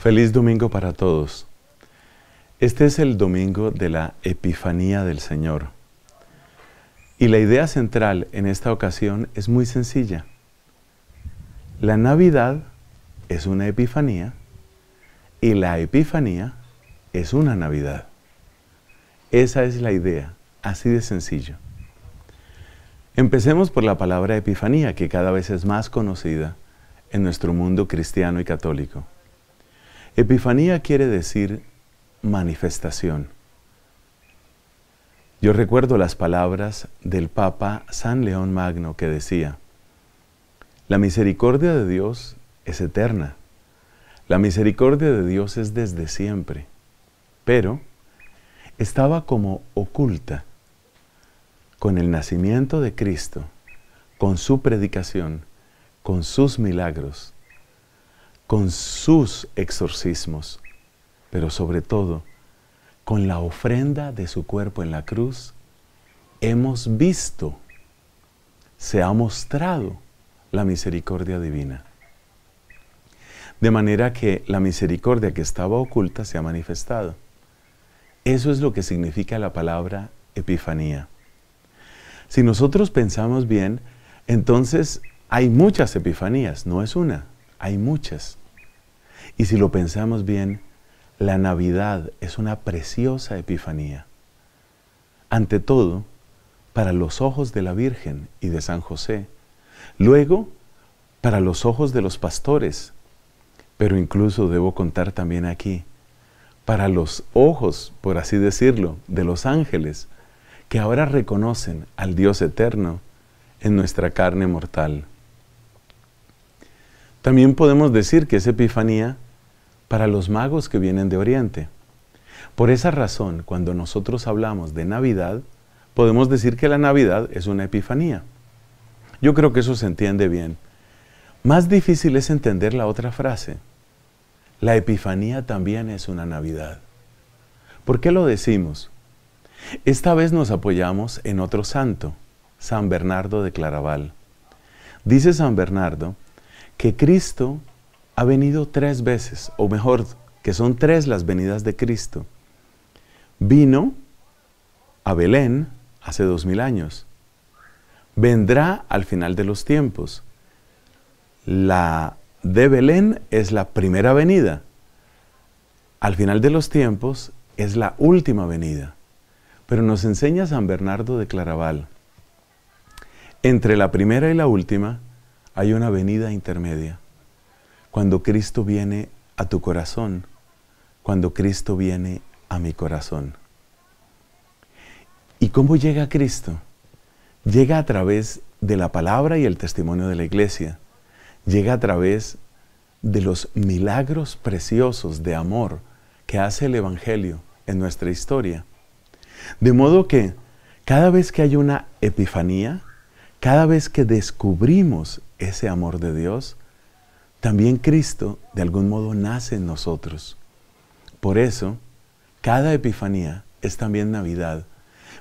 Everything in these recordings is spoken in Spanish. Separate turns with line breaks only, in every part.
Feliz domingo para todos. Este es el domingo de la Epifanía del Señor. Y la idea central en esta ocasión es muy sencilla. La Navidad es una Epifanía y la Epifanía es una Navidad. Esa es la idea, así de sencillo. Empecemos por la palabra Epifanía, que cada vez es más conocida en nuestro mundo cristiano y católico. Epifanía quiere decir manifestación. Yo recuerdo las palabras del Papa San León Magno que decía, la misericordia de Dios es eterna, la misericordia de Dios es desde siempre, pero estaba como oculta con el nacimiento de Cristo, con su predicación, con sus milagros, con sus exorcismos, pero sobre todo con la ofrenda de su cuerpo en la cruz, hemos visto, se ha mostrado la misericordia divina. De manera que la misericordia que estaba oculta se ha manifestado. Eso es lo que significa la palabra epifanía. Si nosotros pensamos bien, entonces hay muchas epifanías, no es una. Hay muchas. Y si lo pensamos bien, la Navidad es una preciosa epifanía. Ante todo, para los ojos de la Virgen y de San José. Luego, para los ojos de los pastores. Pero incluso debo contar también aquí, para los ojos, por así decirlo, de los ángeles, que ahora reconocen al Dios eterno en nuestra carne mortal. También podemos decir que es Epifanía para los magos que vienen de Oriente. Por esa razón, cuando nosotros hablamos de Navidad, podemos decir que la Navidad es una Epifanía. Yo creo que eso se entiende bien. Más difícil es entender la otra frase. La Epifanía también es una Navidad. ¿Por qué lo decimos? Esta vez nos apoyamos en otro santo, San Bernardo de Claraval. Dice San Bernardo que Cristo ha venido tres veces, o mejor, que son tres las venidas de Cristo. Vino a Belén hace dos mil años. Vendrá al final de los tiempos. La de Belén es la primera venida. Al final de los tiempos es la última venida. Pero nos enseña San Bernardo de Claraval. Entre la primera y la última hay una venida intermedia. Cuando Cristo viene a tu corazón, cuando Cristo viene a mi corazón. ¿Y cómo llega Cristo? Llega a través de la palabra y el testimonio de la iglesia. Llega a través de los milagros preciosos de amor que hace el Evangelio en nuestra historia. De modo que cada vez que hay una epifanía, cada vez que descubrimos ese amor de Dios, también Cristo de algún modo nace en nosotros. Por eso, cada Epifanía es también Navidad,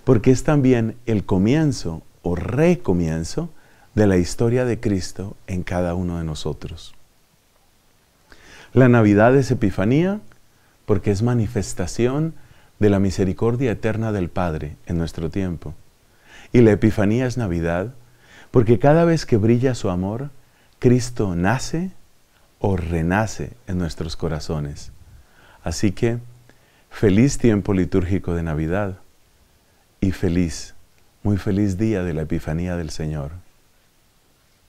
porque es también el comienzo o recomienzo de la historia de Cristo en cada uno de nosotros. La Navidad es Epifanía porque es manifestación de la misericordia eterna del Padre en nuestro tiempo. Y la Epifanía es Navidad porque cada vez que brilla su amor, Cristo nace o renace en nuestros corazones. Así que, feliz tiempo litúrgico de Navidad y feliz, muy feliz día de la Epifanía del Señor.